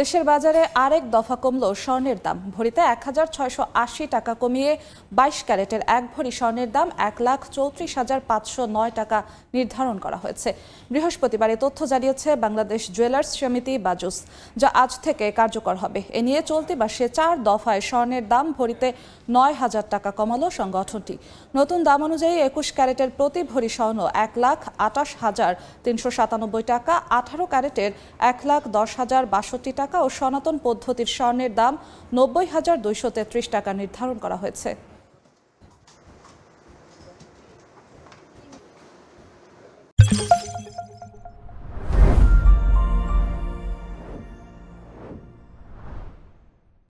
দেশের বাজারে আরেক দফা কমল স্বর্ণের দাম ভরিতে এক হাজার ছয়শো আশি টাকা কমিয়ে বাইশ ক্যারেটের এক ভরি স্বর্ণের দাম এক লাখ চৌত্রিশ হাজার পাঁচশো নয় টাকা নির্ধারণ করা হয়েছে বৃহস্পতিবার তথ্য জানিয়েছে বাংলাদেশ জুয়েলার্স সমিতি বাজুস যা আজ থেকে কার্যকর হবে এ নিয়ে চলতি মাসে চার দফায় স্বর্ণের দাম ভরিতে নয় হাজার টাকা কমাল সংগঠনটি নতুন দাম অনুযায়ী একুশ ক্যারেটের প্রতি ভরি স্বর্ণ এক লাখ আটাশ হাজার তিনশো সাতানব্বই টাকা আঠারো ক্যারেটের এক লাখ দশ হাজার বাষট্টি টাকা টাকা ও সনাতন পদ্ধতির স্বর্ণের দাম নব্বই হাজার দুইশো তেত্রিশ টাকা নির্ধারণ করা হয়েছে